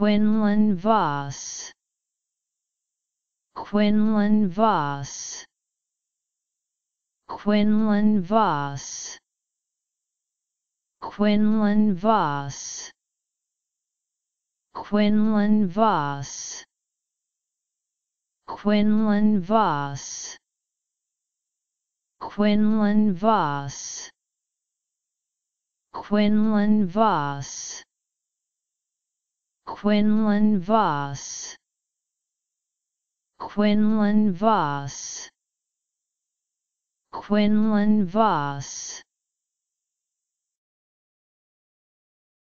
Quinlan Voss Quinlan Voss Quinlan Voss Quinlan Voss Quinlan Voss Quinlan Voss Quinlan Voss Quinlan Voss Quinlan Voss Quinlan Voss Quinlan Voss